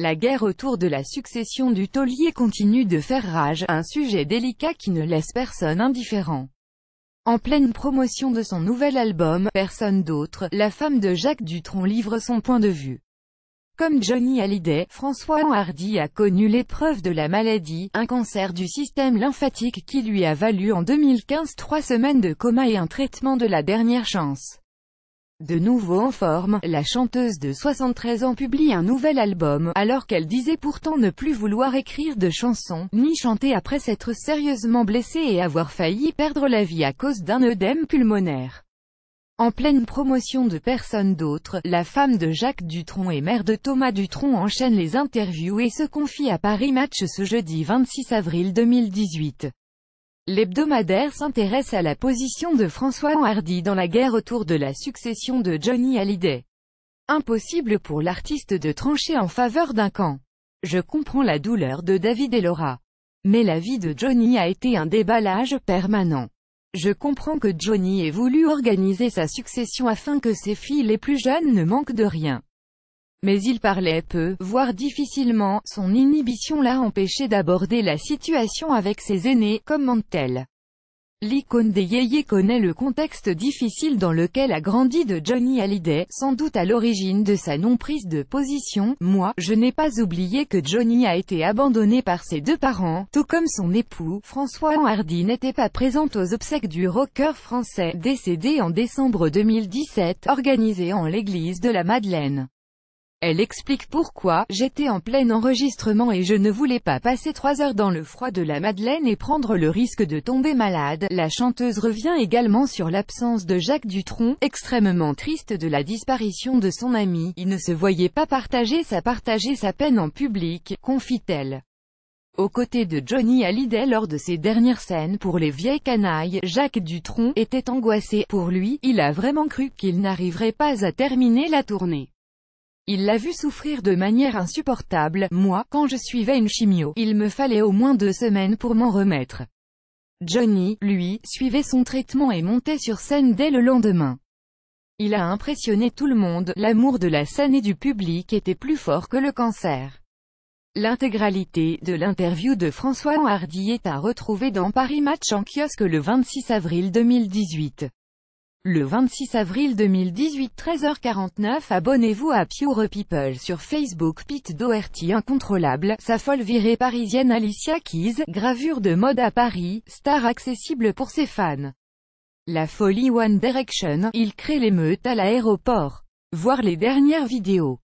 La guerre autour de la succession du taulier continue de faire rage, un sujet délicat qui ne laisse personne indifférent. En pleine promotion de son nouvel album, Personne d'autre, la femme de Jacques Dutronc livre son point de vue. Comme Johnny Hallyday, François Hardy a connu l'épreuve de la maladie, un cancer du système lymphatique qui lui a valu en 2015 trois semaines de coma et un traitement de la dernière chance. De nouveau en forme, la chanteuse de 73 ans publie un nouvel album, alors qu'elle disait pourtant ne plus vouloir écrire de chansons, ni chanter après s'être sérieusement blessée et avoir failli perdre la vie à cause d'un œdème pulmonaire. En pleine promotion de personne d'autre, la femme de Jacques Dutronc et mère de Thomas Dutronc enchaîne les interviews et se confie à Paris Match ce jeudi 26 avril 2018. L'hebdomadaire s'intéresse à la position de François Hardy dans la guerre autour de la succession de Johnny Hallyday. Impossible pour l'artiste de trancher en faveur d'un camp. Je comprends la douleur de David et Laura. Mais la vie de Johnny a été un déballage permanent. Je comprends que Johnny ait voulu organiser sa succession afin que ses filles les plus jeunes ne manquent de rien. Mais il parlait peu, voire difficilement, son inhibition l'a empêché d'aborder la situation avec ses aînés, comme t L'icône des Yéyés connaît le contexte difficile dans lequel a grandi de Johnny Hallyday, sans doute à l'origine de sa non-prise de position. Moi, je n'ai pas oublié que Johnny a été abandonné par ses deux parents, tout comme son époux, François Hardy n'était pas présent aux obsèques du rocker français, décédé en décembre 2017, organisé en l'église de la Madeleine. Elle explique pourquoi « J'étais en plein enregistrement et je ne voulais pas passer trois heures dans le froid de la Madeleine et prendre le risque de tomber malade ». La chanteuse revient également sur l'absence de Jacques Dutronc, extrêmement triste de la disparition de son ami. Il ne se voyait pas partager sa partager sa peine en public, confie-t-elle. Aux côtés de Johnny Hallyday lors de ses dernières scènes pour les vieilles canailles, Jacques Dutronc était angoissé. Pour lui, il a vraiment cru qu'il n'arriverait pas à terminer la tournée. Il l'a vu souffrir de manière insupportable, moi, quand je suivais une chimio, il me fallait au moins deux semaines pour m'en remettre. Johnny, lui, suivait son traitement et montait sur scène dès le lendemain. Il a impressionné tout le monde, l'amour de la scène et du public était plus fort que le cancer. L'intégralité de l'interview de François Hardy est à retrouver dans Paris Match en kiosque le 26 avril 2018. Le 26 avril 2018 13h49 Abonnez-vous à Pure People sur Facebook Pete Doherty incontrôlable, sa folle virée parisienne Alicia Keys, gravure de mode à Paris, star accessible pour ses fans. La folie One Direction, il crée l'émeute à l'aéroport. Voir les dernières vidéos.